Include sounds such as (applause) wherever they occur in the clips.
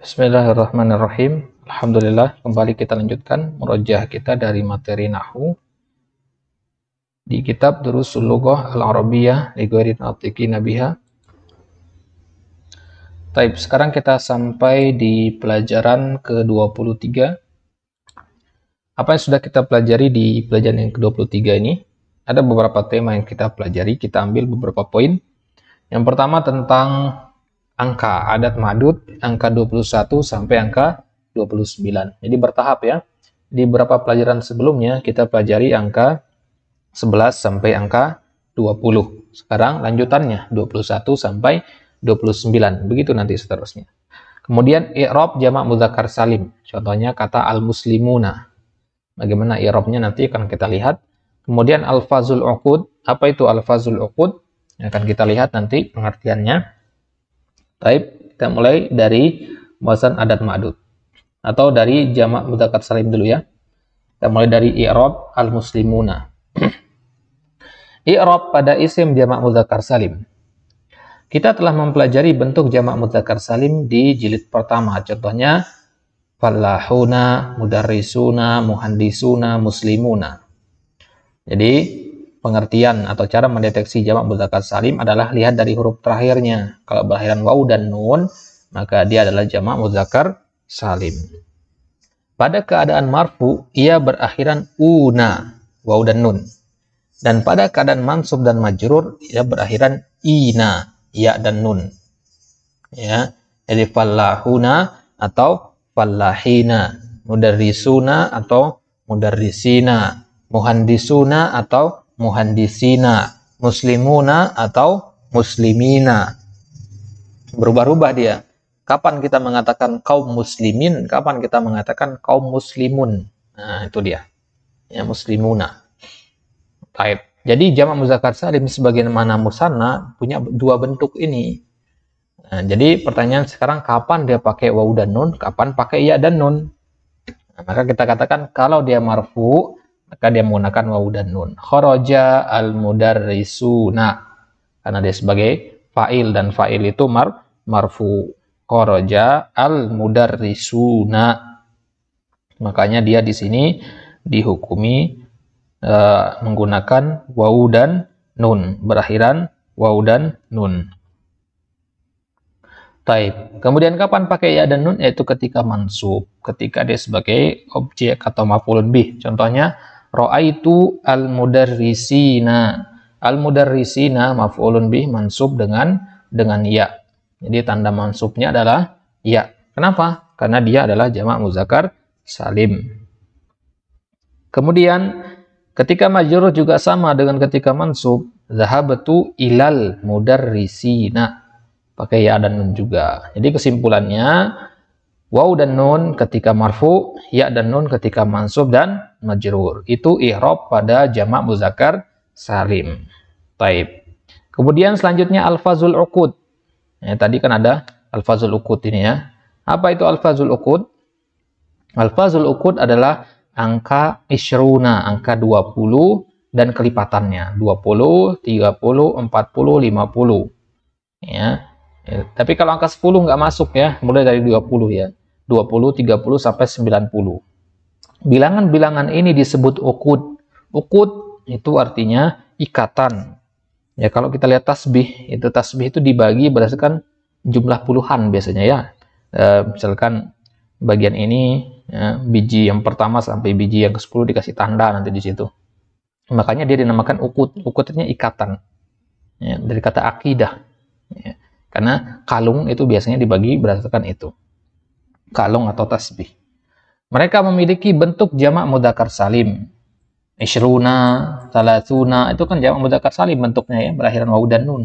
Bismillahirrahmanirrahim. Alhamdulillah, kembali kita lanjutkan merojah kita dari materi Nahu. Di kitab Durusul Lughah al arabiyah li Ghairi Natiqina nabiha. Taib, sekarang kita sampai di pelajaran ke-23. Apa yang sudah kita pelajari di pelajaran yang ke-23 ini? Ada beberapa tema yang kita pelajari, kita ambil beberapa poin. Yang pertama tentang angka adat Madut angka 21 sampai angka 29. Jadi bertahap ya. Di beberapa pelajaran sebelumnya kita pelajari angka 11 sampai angka 20. Sekarang lanjutannya 21 sampai 29. Begitu nanti seterusnya. Kemudian i'rab jamak muzakkar salim. Contohnya kata al-muslimuna. Bagaimana i'rabnya nanti akan kita lihat. Kemudian al-fazul uqud. Apa itu al-fazul uqud? Akan kita lihat nanti pengertiannya. Taib, kita mulai dari pembahasan adat ma'dud. Atau dari jamak mudzakkar salim dulu ya. Kita mulai dari i'rab al-muslimuna. (clears throat) i'rab pada isim jamak mudzakkar salim. Kita telah mempelajari bentuk jamak mudzakkar salim di jilid pertama. Contohnya falahuna, mudarrisuna, muhandisuna, muslimuna. Jadi pengertian atau cara mendeteksi jamak mudzakkar salim adalah lihat dari huruf terakhirnya. Kalau berakhiran waw dan nun, maka dia adalah jamak mudzakkar salim. Pada keadaan marfu, ia berakhiran una, waw dan nun. Dan pada keadaan mansub dan majrur, ia berakhiran ina, ya dan nun. Ya, jadi fallahuna atau fallahina, mudarrisuna atau mudarrisina, muhandisuna atau muhandisina, muslimuna atau muslimina. Berubah-ubah dia. Kapan kita mengatakan kaum muslimin, kapan kita mengatakan kaum muslimun. Nah, itu dia. Ya, muslimuna. Baik. Jadi jamak muzakkar salim sebagian mana musana punya dua bentuk ini. Nah, jadi pertanyaan sekarang kapan dia pakai waw dan nun, kapan pakai ya dan nun. Nah, maka kita katakan kalau dia marfu maka dia menggunakan wawu dan nun. Khoroja al-mudarrisuna. Karena dia sebagai fa'il dan fa'il itu mar marfu. Khoroja al-mudarrisuna. Makanya dia di sini dihukumi uh, menggunakan wawu dan nun. Berakhiran wawu dan nun. Taib. Kemudian kapan pakai ya dan nun? Yaitu ketika mansub, ketika dia sebagai objek atau maful bih. Contohnya Ra'aitu al-mudarrisina. Al-mudarrisina maf'ulun bih mansub dengan dengan ya. Jadi tanda mansubnya adalah ya. Kenapa? Karena dia adalah jamak muzakkar salim. Kemudian ketika majrur juga sama dengan ketika mansub, zahabatu ilal mudarrisina. Pakai ya dan juga. Jadi kesimpulannya Waw dan nun ketika marfu, ya dan nun ketika mansub dan majrur. Itu i'rab pada jamak muzakkar salim. Taib. Kemudian selanjutnya alfazul uqud. Ya, tadi kan ada alfazul uqud ini ya. Apa itu alfazul uqud? Alfazul uqud adalah angka isruna, angka 20 dan kelipatannya. 20, 30, 40, 50. Ya. Ya, tapi kalau angka 10 nggak masuk ya, mulai dari 20 ya. 20, 30 sampai 90. Bilangan-bilangan ini disebut ukut ukut itu artinya ikatan. Ya, kalau kita lihat tasbih, itu tasbih itu dibagi berdasarkan jumlah puluhan biasanya ya. E, misalkan bagian ini ya, biji yang pertama sampai biji yang ke-10 dikasih tanda nanti di situ. Makanya dia dinamakan ukut. Ukut artinya ikatan. Ya, dari kata akidah. Ya. Karena kalung itu biasanya dibagi berdasarkan itu kalung atau tasbih. Mereka memiliki bentuk jamak mudakar salim. Ishruna, talatuna, itu kan jamak mudakar salim bentuknya ya, berakhiran waw dan nun.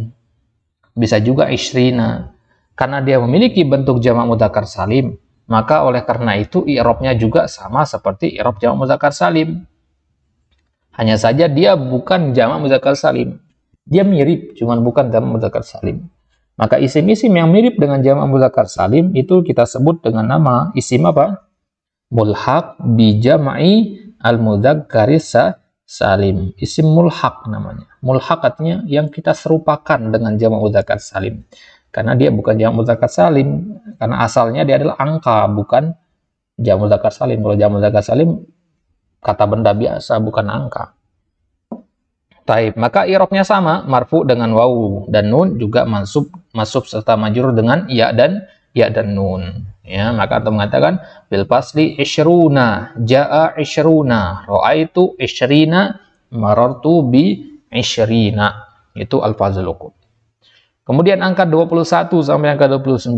Bisa juga ishrina. Karena dia memiliki bentuk jamak mudakar salim, maka oleh karena itu irobnya juga sama seperti irob jamak mudakar salim. Hanya saja dia bukan jamak mudakar salim. Dia mirip, cuman bukan jamak mudakar salim. Maka isim-isim yang mirip dengan jamak muzakkar salim itu kita sebut dengan nama isim apa? Mulhaq bi jama'i al mudzakkari salim. Isim mulhaq namanya. Mulhaq yang kita serupakan dengan jamak mudzakkar salim. Karena dia bukan jamak mudzakkar salim, karena asalnya dia adalah angka bukan jamak mudzakkar salim. Kalau jamak mudzakkar salim kata benda biasa bukan angka. Taib. Maka irobnya sama, marfu dengan wawu dan nun juga masuk, masub serta majur dengan ya dan ya dan nun. Ya, maka atau mengatakan bil pasli isyruna, jaa isyruna, raaitu isyrina, marartu bi isyrina. Itu alfazul uqud. Kemudian angka 21 sampai angka 29.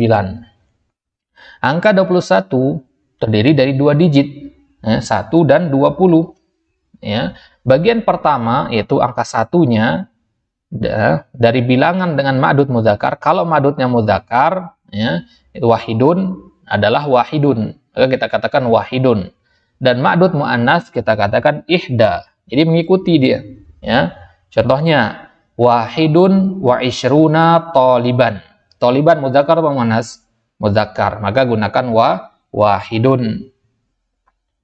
Angka 21 terdiri dari dua digit, 1 eh, dan 20 ya. Bagian pertama yaitu angka satunya da, dari bilangan dengan ma'dud muzakar. Kalau ma'dudnya muzakar, ya, wahidun adalah wahidun. Maka kita katakan wahidun. Dan ma'dud mu'annas kita katakan ihda. Jadi mengikuti dia, ya. Contohnya wahidun wa toliban. taliban. Taliban mudzakkar atau mu'annas? Maka gunakan wa wahidun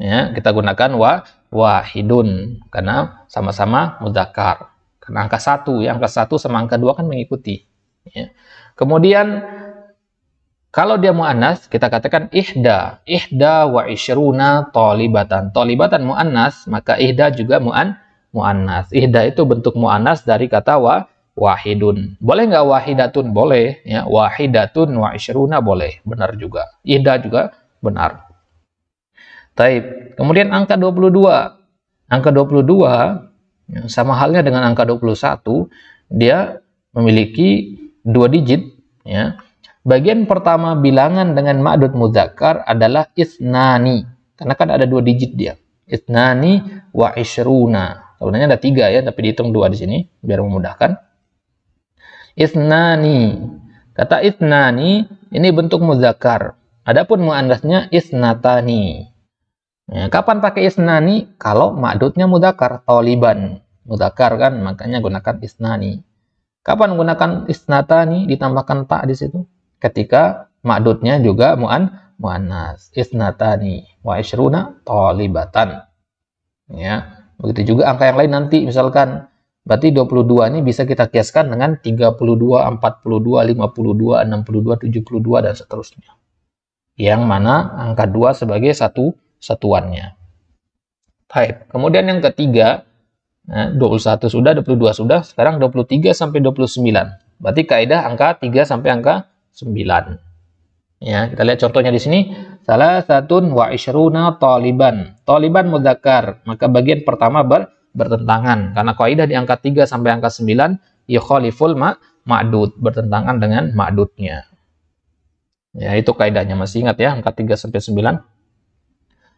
ya kita gunakan wa wahidun karena sama-sama mudakar karena angka satu yang angka satu sama angka dua kan mengikuti ya. kemudian kalau dia mu'anas kita katakan ihda. Ihda wa ishruna tolibatan. Tolibatan mu'anas maka ihda juga mu'an mu'annas. Ihda itu bentuk mu'anas dari kata wa wahidun. Boleh nggak wahidatun? Boleh. Ya, wahidatun wa ishruna boleh. Benar juga. Ihda juga benar. Taib. Kemudian angka 22. Angka 22 ya, sama halnya dengan angka 21, dia memiliki dua digit ya. Bagian pertama bilangan dengan ma'dud muzakkar adalah isnani. Karena kan ada dua digit dia. Isnani wa isruna. Sebenarnya ada tiga ya, tapi dihitung dua di sini biar memudahkan. Isnani. Kata isnani ini bentuk muzakkar. Adapun muandasnya isnatani. Ya, kapan pakai isnani? Kalau makdutnya mudakar, toliban. Mudakar kan, makanya gunakan isnani. Kapan gunakan isnatani? Ditambahkan tak di situ. Ketika makdutnya juga mu'an mu'anas, Isnatani wa isruna tolibatan. Ya, begitu juga angka yang lain nanti misalkan Berarti 22 ini bisa kita kiaskan dengan 32, 42, 52, 62, 72, dan seterusnya. Yang mana angka 2 sebagai satu satuannya. Baik, kemudian yang ketiga, 21 nah, sudah, 22 sudah, sekarang 23 sampai 29. Berarti kaidah angka 3 sampai angka 9. Ya, kita lihat contohnya di sini. Salah satun wa isyruna taliban. Taliban mudzakkar, maka bagian pertama ber, bertentangan karena kaidah di angka 3 sampai angka 9 yukholiful ma ma'dud, bertentangan dengan ma'dudnya. Ya, itu kaidahnya masih ingat ya, angka 3 sampai 9.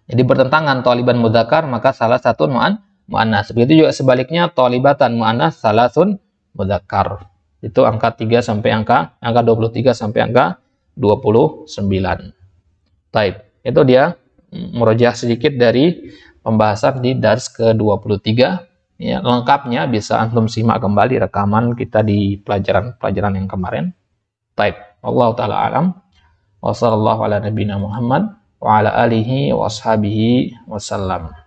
Jadi bertentangan toliban mudakar maka salah satu mu'an mu'annas. Begitu juga sebaliknya tolibatan salah sun mudakar. Itu angka 3 sampai angka angka 23 sampai angka 29. Taib. Itu dia merojah mm, sedikit dari pembahasan di dars ke-23. Ya, lengkapnya bisa antum simak kembali rekaman kita di pelajaran-pelajaran yang kemarin. Taib. Allah taala alam. Wassalamualaikum warahmatullahi wabarakatuh. Muhammad wa ala alihi wa ashabihi wasallam.